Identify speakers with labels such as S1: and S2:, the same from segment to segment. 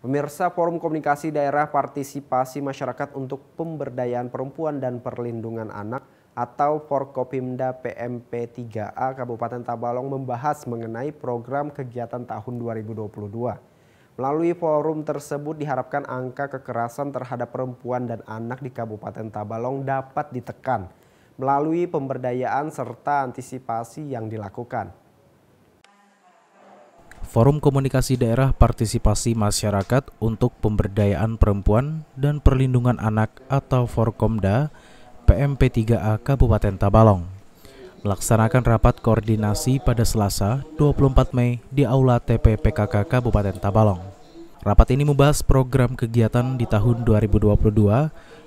S1: Pemirsa Forum Komunikasi Daerah Partisipasi Masyarakat untuk Pemberdayaan Perempuan dan Perlindungan Anak atau Forkopimda PMP 3A Kabupaten Tabalong membahas mengenai program kegiatan tahun 2022. Melalui forum tersebut diharapkan angka kekerasan terhadap perempuan dan anak di Kabupaten Tabalong dapat ditekan melalui pemberdayaan serta antisipasi yang dilakukan.
S2: Forum Komunikasi Daerah Partisipasi Masyarakat untuk Pemberdayaan Perempuan dan Perlindungan Anak atau Forkomda PMP3A Kabupaten Tabalong melaksanakan rapat koordinasi pada Selasa 24 Mei di Aula TPPKK Kabupaten Tabalong. Rapat ini membahas program kegiatan di tahun 2022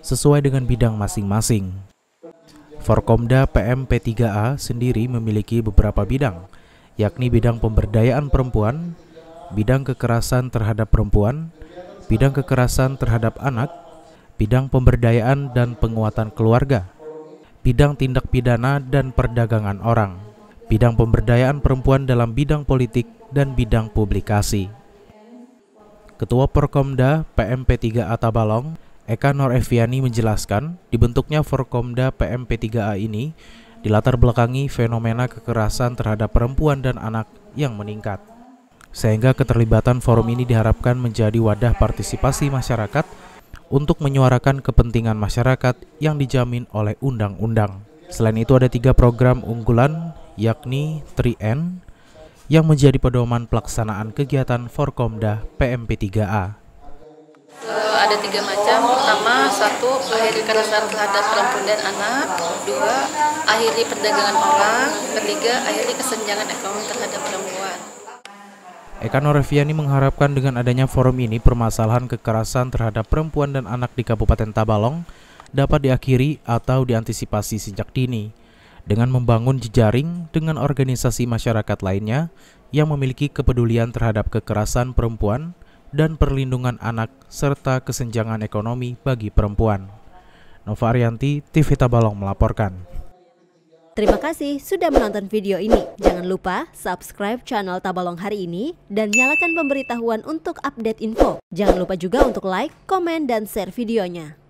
S2: sesuai dengan bidang masing-masing. Forkomda PMP3A sendiri memiliki beberapa bidang, yakni bidang pemberdayaan perempuan, bidang kekerasan terhadap perempuan, bidang kekerasan terhadap anak, bidang pemberdayaan dan penguatan keluarga, bidang tindak pidana dan perdagangan orang, bidang pemberdayaan perempuan dalam bidang politik dan bidang publikasi. Ketua Forkomda PMP3 Atabalong, Eka Nor Eviani menjelaskan, dibentuknya Forkomda PMP3A ini dilatar belakangi fenomena kekerasan terhadap perempuan dan anak yang meningkat. Sehingga keterlibatan forum ini diharapkan menjadi wadah partisipasi masyarakat untuk menyuarakan kepentingan masyarakat yang dijamin oleh undang-undang. Selain itu ada tiga program unggulan yakni 3N yang menjadi pedoman pelaksanaan kegiatan Forkomda PMP3A ada tiga macam. Pertama, satu akhiri kekerasan terhadap perempuan dan anak. Dua, akhiri perdagangan orang. Ketiga, akhiri kesenjangan ekonomi terhadap perempuan. Eka Noreviani mengharapkan dengan adanya forum ini permasalahan kekerasan terhadap perempuan dan anak di Kabupaten Tabalong dapat diakhiri atau diantisipasi sejak dini dengan membangun jejaring dengan organisasi masyarakat lainnya yang memiliki kepedulian terhadap kekerasan perempuan dan perlindungan anak serta kesenjangan ekonomi bagi perempuan. Nova Arianti, TV Tabalong melaporkan. Terima kasih sudah menonton video ini. Jangan lupa subscribe channel Tabalong hari ini dan nyalakan pemberitahuan untuk update info. Jangan lupa juga untuk like, komen, dan share videonya.